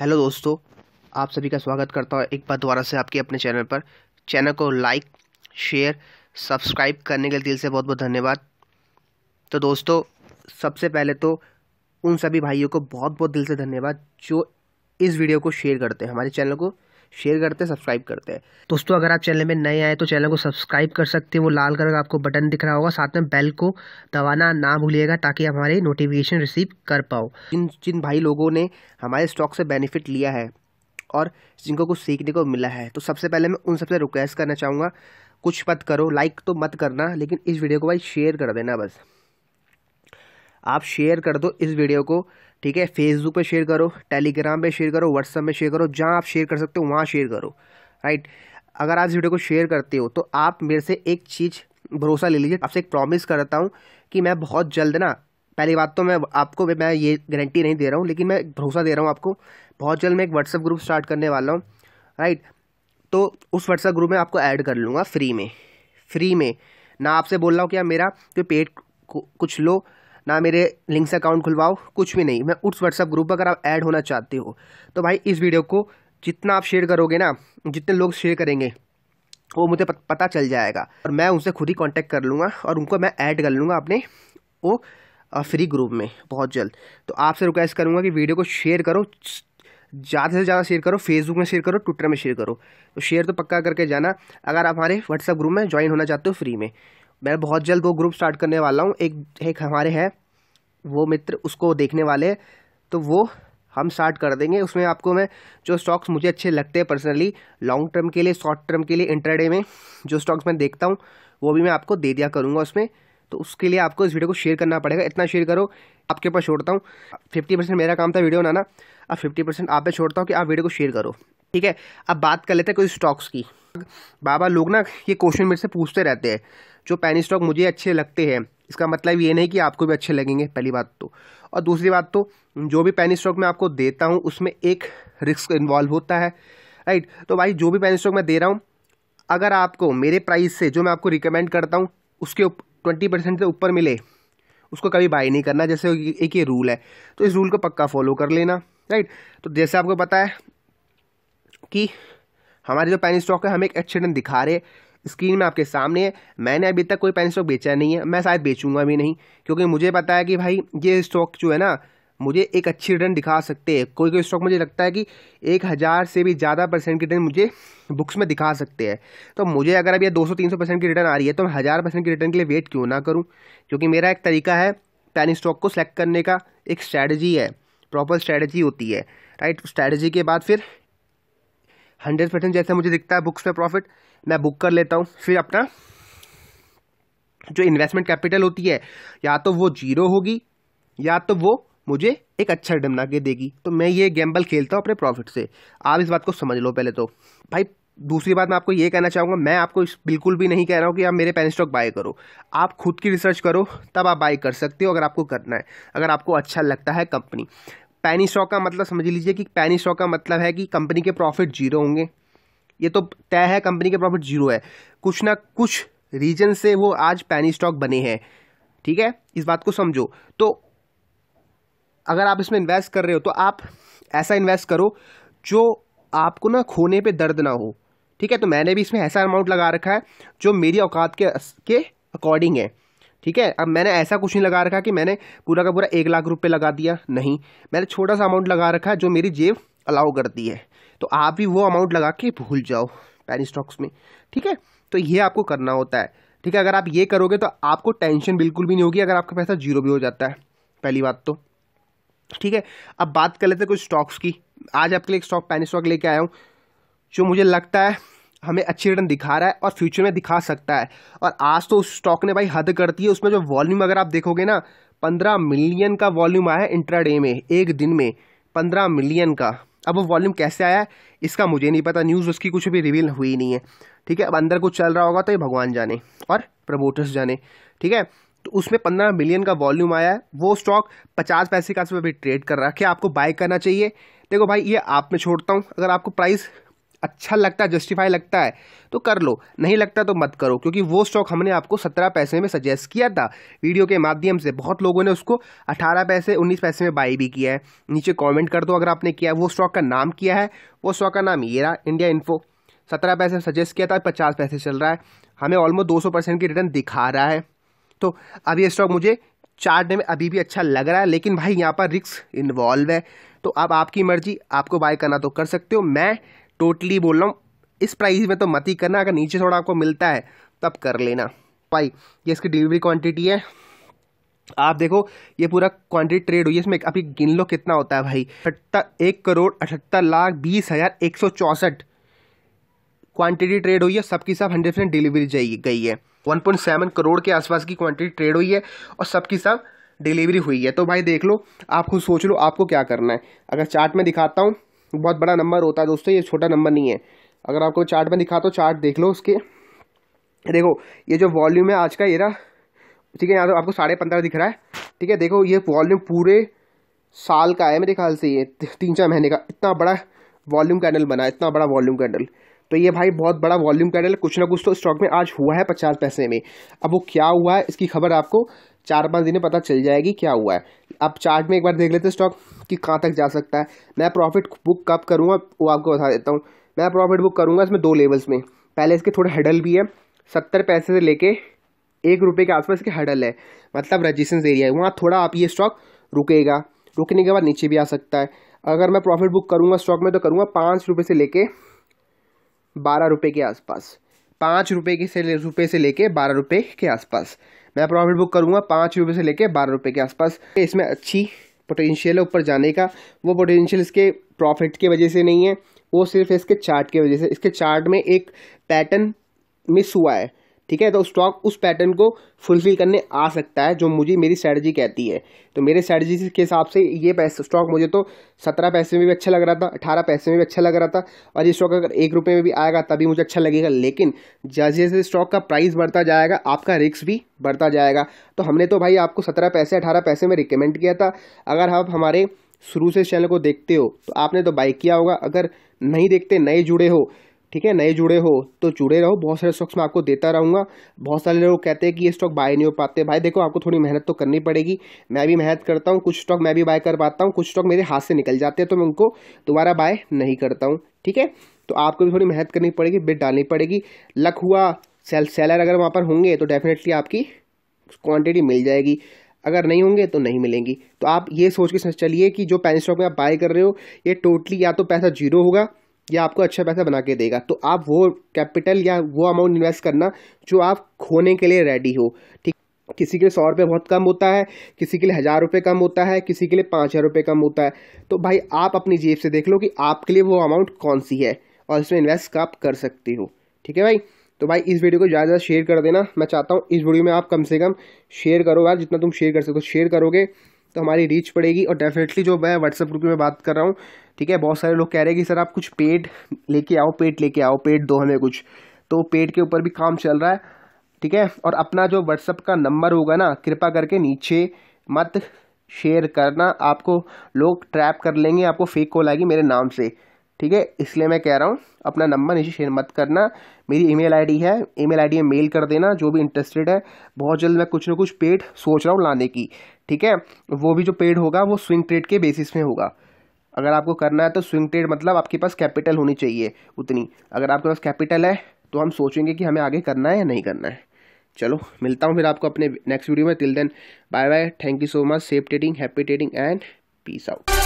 hello दोस्तों आप सभी का स्वागत करता हूँ एक बार दोबारा से आपके अपने चैनल पर चैनल को लाइक शेयर सब्सक्राइब करने के लिए दिल से बहुत बहुत धन्यवाद तो दोस्तों सबसे पहले तो उन सभी भाइयों को बहुत बहुत दिल से धन्यवाद जो इस वीडियो को शेयर करते हैं हमारे चैनल को शेयर करते हैं सब्सक्राइब करते हैं दोस्तों अगर आप चैनल में नए आए तो चैनल को सब्सक्राइब कर सकते हैं वो लाल कलर का आपको बटन दिख रहा होगा साथ में बेल को दबाना ना भूलिएगा ताकि आप हमारे नोटिफिकेशन रिसीव कर पाओ जिन जिन भाई लोगों ने हमारे स्टॉक से बेनिफिट लिया है और जिनको कुछ सीखने को मिला है तो सबसे पहले मैं उन सबसे रिक्वेस्ट करना चाहूँगा कुछ मत करो लाइक तो मत करना लेकिन इस वीडियो को भाई शेयर कर देना बस आप शेयर कर दो इस वीडियो को ठीक है फेसबुक पे शेयर करो टेलीग्राम पे शेयर करो व्हाट्सअप में शेयर करो जहाँ आप शेयर कर सकते हो वहाँ शेयर करो राइट अगर आप इस वीडियो को शेयर करते हो तो आप मेरे से एक चीज़ भरोसा ले लीजिए आपसे एक प्रॉमिस करता हूँ कि मैं बहुत जल्द ना पहली बात तो मैं आपको मैं ये गारंटी नहीं दे रहा हूँ लेकिन मैं भरोसा दे रहा हूँ आपको बहुत जल्द मैं एक व्हाट्सअप ग्रुप स्टार्ट करने वाला हूँ राइट तो उस व्हाट्सअप ग्रुप में आपको ऐड कर लूँगा फ्री में फ्री में ना आपसे बोल रहा हूँ कि मेरा कोई पेट कुछ लो ना मेरे लिंक से अकाउंट खुलवाओ कुछ भी नहीं मैं उस व्हाट्सअप ग्रुप पर अगर आप ऐड होना चाहते हो तो भाई इस वीडियो को जितना आप शेयर करोगे ना जितने लोग शेयर करेंगे वो मुझे पता चल जाएगा और मैं उनसे खुद ही कॉन्टैक्ट कर लूँगा और उनको मैं ऐड कर लूँगा अपने वो फ्री ग्रुप में बहुत जल्द तो आपसे रिक्वेस्ट करूँगा कि वीडियो को शेयर करो ज़्यादा से ज़्यादा शेयर करो फेसबुक में शेयर करो ट्विटर में शेयर करो तो शेयर तो पक्का करके जाना अगर आप हमारे व्हाट्सएप ग्रुप में ज्वाइन होना चाहते हो फ्री में मैं बहुत जल्द वो ग्रुप स्टार्ट करने वाला हूँ एक एक हमारे हैं वो मित्र उसको देखने वाले तो वो हम स्टार्ट कर देंगे उसमें आपको मैं जो स्टॉक्स मुझे अच्छे लगते हैं पर्सनली लॉन्ग टर्म के लिए शॉर्ट टर्म के लिए इंटरडे में जो स्टॉक्स मैं देखता हूँ वो भी मैं आपको दे दिया करूँगा उसमें तो उसके लिए आपको इस वीडियो को शेयर करना पड़ेगा इतना शेयर करो आपके ऊपर छोड़ता हूँ फिफ्टी परसेंट मेरा काम था वीडियो बनाना अब फिफ्टी परसेंट आप पे छोड़ता हूँ कि आप वीडियो को शेयर करो ठीक है अब बात कर लेते हैं कोई स्टॉक्स की बाबा लोग ना ये क्वेश्चन मेरे से पूछते रहते हैं जो पैनी स्टॉक मुझे अच्छे लगते हैं इसका मतलब ये नहीं कि आपको भी अच्छे लगेंगे पहली बात तो और दूसरी बात तो जो भी पैनी स्टॉक मैं आपको देता हूँ उसमें एक रिस्क इन्वॉल्व होता है राइट तो भाई जो भी पैनी स्टॉक मैं दे रहा हूँ अगर आपको मेरे प्राइस से जो मैं आपको रिकमेंड करता हूँ उसके ट्वेंटी परसेंट से ऊपर मिले उसको कभी बाई नहीं करना जैसे एक ये रूल है तो इस रूल को पक्का फॉलो कर लेना राइट तो जैसे आपको पता है कि हमारी जो पेन स्टॉक है हम एक एक्सीडेंट दिखा रहे स्क्रीन में आपके सामने है मैंने अभी तक कोई पेन स्टॉक बेचा नहीं है मैं शायद बेचूंगा भी नहीं क्योंकि मुझे पता है कि भाई ये स्टॉक जो है ना मुझे एक अच्छी रिटर्न दिखा सकते हैं कोई कोई स्टॉक मुझे लगता है कि एक हज़ार से भी ज़्यादा परसेंट की रिटर्न मुझे बुक्स में दिखा सकते हैं तो मुझे अगर अब दो सौ तीन सौ परसेंट की रिटर्न आ रही है तो मैं हज़ार परसेंट की रिटर्न के लिए वेट क्यों ना करूँ क्योंकि मेरा एक तरीका है पैन स्टॉक को सेलेक्ट करने का एक स्ट्रैटेजी है प्रॉपर स्ट्रैटेजी होती है राइट स्ट्रैटेजी के बाद फिर हंड्रेड परसेंट जैसे मुझे दिखता है बुक्स पे प्रॉफिट मैं बुक कर लेता हूँ फिर अपना जो इन्वेस्टमेंट कैपिटल होती है या तो वो जीरो होगी या तो वो मुझे एक अच्छा रिटर्न बना के देगी तो मैं ये गैम्बल खेलता हूँ अपने प्रॉफिट से आप इस बात को समझ लो पहले तो भाई दूसरी बात मैं आपको ये कहना चाहूँगा मैं आपको इस बिल्कुल भी नहीं कह रहा हूँ कि आप मेरे पेन स्टॉक बाय करो आप खुद की रिसर्च करो तब आप बाय कर सकते हो अगर आपको करना है अगर आपको अच्छा लगता है कंपनी पैनी स्टॉक का मतलब समझ लीजिए कि पैनी स्टॉक का मतलब है कि कंपनी के प्रॉफिट जीरो होंगे ये तो तय है कंपनी के प्रॉफिट जीरो है कुछ ना कुछ रीजन से वो आज पैनी स्टॉक बने हैं ठीक है इस बात को समझो तो अगर आप इसमें इन्वेस्ट कर रहे हो तो आप ऐसा इन्वेस्ट करो जो आपको ना खोने पे दर्द ना हो ठीक है तो मैंने भी इसमें ऐसा अमाउंट लगा रखा है जो मेरी औकात के के अकॉर्डिंग है ठीक है अब मैंने ऐसा कुछ नहीं लगा रखा कि मैंने पूरा का पूरा एक लाख रुपये लगा दिया नहीं मैंने छोटा सा अमाउंट लगा रखा है जो मेरी जेब अलाउ करती है तो आप भी वो अमाउंट लगा के भूल जाओ पैनी स्टॉक्स में ठीक है तो ये आपको करना होता है ठीक है अगर आप ये करोगे तो आपको टेंशन बिल्कुल भी नहीं होगी अगर आपका पैसा जीरो भी हो जाता है पहली बात तो ठीक है अब बात कर लेते हैं कुछ स्टॉक्स की आज आपके लिए एक स्टॉक पैनी स्टॉक लेके आया हूँ जो मुझे लगता है हमें अच्छी रिटर्न दिखा रहा है और फ्यूचर में दिखा सकता है और आज तो उस स्टॉक ने भाई हद कर दी है उसमें जो वॉल्यूम अगर आप देखोगे ना पंद्रह मिलियन का वॉल्यूम आया है इंट्राडे में एक दिन में पंद्रह मिलियन का अब वो वॉल्यूम कैसे आया है इसका मुझे नहीं पता न्यूज़ उसकी कुछ भी रिवील हुई नहीं है ठीक है अब अंदर कुछ चल रहा होगा तो ये भगवान जाने और प्रमोटर्स जाने ठीक है तो उसमें पंद्रह मिलियन का वॉल्यूम आया है वो स्टॉक पचास पैसे का भी ट्रेड कर रहा है क्या आपको बाय करना चाहिए देखो भाई ये आप में छोड़ता हूँ अगर आपको प्राइस अच्छा लगता है जस्टिफाई लगता है तो कर लो नहीं लगता तो मत करो क्योंकि वो स्टॉक हमने आपको सत्रह पैसे में सजेस्ट किया था वीडियो के माध्यम से बहुत लोगों ने उसको अठारह पैसे उन्नीस पैसे में बाई भी किया है नीचे कॉमेंट कर दो अगर आपने किया है वो स्टॉक का नाम किया है वो स्टॉक का नाम ये रहा इंडिया इन्फो सत्रह पैसे सजेस्ट किया था पचास पैसे चल रहा है हमें ऑलमोस्ट दो सौ परसेंट की रिटर्न दिखा रहा है तो अब ये स्टॉक मुझे चार्ट में अभी भी अच्छा लग रहा है लेकिन भाई यहाँ पर रिक्स इन्वॉल्व है तो अब आपकी मर्जी आपको बाय करना तो कर सकते हो मैं टोटली बोल रहा हूँ इस प्राइस में तो मत ही करना अगर नीचे थोड़ा आपको मिलता है तो आप कर लेना भाई ये इसकी डिलीवरी क्वांटिटी है आप देखो ये पूरा क्वांटिटी ट्रेड हुई है इसमें अभी गिन लो कितना होता है भाई अठहत्तर एक करोड़ अठहत्तर लाख बीस हज़ार एक सौ चौंसठ क्वांटिटी ट्रेड हुई है सबकी सब हंड्रेड परसेंट डिलीवरी गई है वन पॉइंट सेवन करोड़ के आसपास की क्वांटिटी ट्रेड हुई है और सबकी सब डिलीवरी हुई है तो भाई देख लो आप खुद सोच लो आपको क्या करना है अगर चार्ट में दिखाता हूँ बहुत बड़ा नंबर होता है दोस्तों ये छोटा नंबर नहीं है अगर आपको चार्ट में दिखा तो चार्ट देख लो उसके देखो ये जो वॉल्यूम है आज का ये रहा ठीक है यहाँ तो आपको साढ़े पंद्रह दिख रहा है ठीक है देखो ये वॉल्यूम पूरे साल का है मेरे ख्याल से ये तीन चार महीने का इतना बड़ा वॉल्यूम कैंडल बना है इतना बड़ा वॉल्यूम कैंडल तो ये भाई बहुत बड़ा वॉल्यूम कैंडल कुछ ना कुछ तो स्टॉक में आज हुआ है पचास पैसे में अब वो क्या हुआ है इसकी खबर आपको चार पाँच दिन में पता चल जाएगी क्या हुआ है आप चार्ट में एक बार देख लेते हैं स्टॉक कि कहाँ तक जा सकता है मैं प्रॉफिट बुक कब करूँगा वो आपको बता देता हूँ मैं प्रॉफिट बुक करूँगा इसमें दो लेवल्स में पहले इसके थोड़े हडल भी है सत्तर पैसे से लेके एक रुपये के आसपास इसके हडल है मतलब रजिस्टेंस एरिया है वहाँ थोड़ा आप ये स्टॉक रुकेगा रुकने के बाद नीचे भी आ सकता है अगर मैं प्रॉफिट बुक करूँगा स्टॉक में तो करूँगा पाँच रुपये से लेके बारह रुपये के आसपास पाँच रुपये के से रुपये से लेके बारह रुपये के आसपास मैं प्रॉफिट बुक करूँगा पाँच रुपये से लेकर बारह रुपये के आसपास इसमें अच्छी पोटेंशियल है ऊपर जाने का वो पोटेंशियल इसके प्रॉफिट की वजह से नहीं है वो सिर्फ इसके चार्ट की वजह से इसके चार्ट में एक पैटर्न मिस हुआ है ठीक है तो स्टॉक उस पैटर्न को फुलफिल करने आ सकता है जो मुझे मेरी स्ट्रैटेजी कहती है तो मेरे स्ट्रैटेजी के हिसाब से ये पैसे स्टॉक मुझे तो सत्रह पैसे में भी अच्छा लग रहा था अठारह पैसे में भी अच्छा लग रहा था और ये स्टॉक अगर एक रुपये में भी आएगा तभी मुझे अच्छा लगेगा लेकिन जैसे जैसे स्टॉक का प्राइस बढ़ता जाएगा आपका रिक्स भी बढ़ता जाएगा तो हमने तो भाई आपको सत्रह पैसे अठारह पैसे में रिकमेंड किया था अगर आप हमारे शुरू से चैनल को देखते हो तो आपने तो बाई किया होगा अगर नहीं देखते नए जुड़े हो ठीक है नए जुड़े हो तो जुड़े रहो बहुत सारे स्टॉक्स मैं आपको देता रहूँगा बहुत सारे लोग कहते हैं कि ये स्टॉक बाय नहीं हो पाते भाई देखो आपको थोड़ी मेहनत तो करनी पड़ेगी मैं भी मेहनत करता हूँ कुछ स्टॉक मैं भी बाय कर पाता हूँ कुछ स्टॉक मेरे हाथ से निकल जाते हैं तो मैं उनको दोबारा बाय नहीं करता हूँ ठीक है तो आपको भी थोड़ी मेहनत करनी पड़ेगी बिट डालनी पड़ेगी लक हुआ सेल सेलर अगर वहाँ पर होंगे तो डेफिनेटली आपकी क्वांटिटी मिल जाएगी अगर नहीं होंगे तो नहीं मिलेंगी तो आप ये सोच के चलिए कि जो पैन स्टॉक में आप बाय कर रहे हो ये टोटली या तो पैसा जीरो होगा या आपको अच्छा पैसा बना के देगा तो आप वो कैपिटल या वो अमाउंट इन्वेस्ट करना जो आप खोने के लिए रेडी हो ठीक किसी के लिए सौ रुपये बहुत कम होता है किसी के लिए हज़ार रुपये कम होता है किसी के लिए पाँच हज़ार रुपये कम होता है तो भाई आप अपनी जेब से देख लो कि आपके लिए वो अमाउंट कौन सी है और इसमें इन्वेस्ट आप कर सकती हो ठीक है भाई तो भाई इस वीडियो को ज़्यादा ज़्यादा शेयर कर देना मैं चाहता हूँ इस वीडियो में आप कम से कम शेयर करो यार जितना तुम शेयर कर सको शेयर करोगे तो हमारी रीच पड़ेगी और डेफिनेटली जो मैं व्हाट्सएप ग्रुप में बात कर रहा हूँ ठीक है बहुत सारे लोग कह रहे हैं कि सर आप कुछ पेड लेके आओ पेड लेके आओ पेड दो हमें कुछ तो पेड के ऊपर भी काम चल रहा है ठीक है और अपना जो व्हाट्सअप का नंबर होगा ना कृपा करके नीचे मत शेयर करना आपको लोग ट्रैप कर लेंगे आपको फेक कॉल आएगी मेरे नाम से ठीक है इसलिए मैं कह रहा हूँ अपना नंबर नीचे शेयर मत करना मेरी ईमेल आईडी है ईमेल आईडी में मेल कर देना जो भी इंटरेस्टेड है बहुत जल्द मैं कुछ ना कुछ पेड सोच रहा हूँ लाने की ठीक है वो भी जो पेड होगा वो स्विंग ट्रेड के बेसिस में होगा अगर आपको करना है तो स्विंग ट्रेड मतलब आपके पास कैपिटल होनी चाहिए उतनी अगर आपके पास कैपिटल है तो हम सोचेंगे कि हमें आगे करना है या नहीं करना है चलो मिलता हूँ फिर आपको अपने नेक्स्ट वीडियो में till then bye bye thank you so much safe trading happy trading and peace out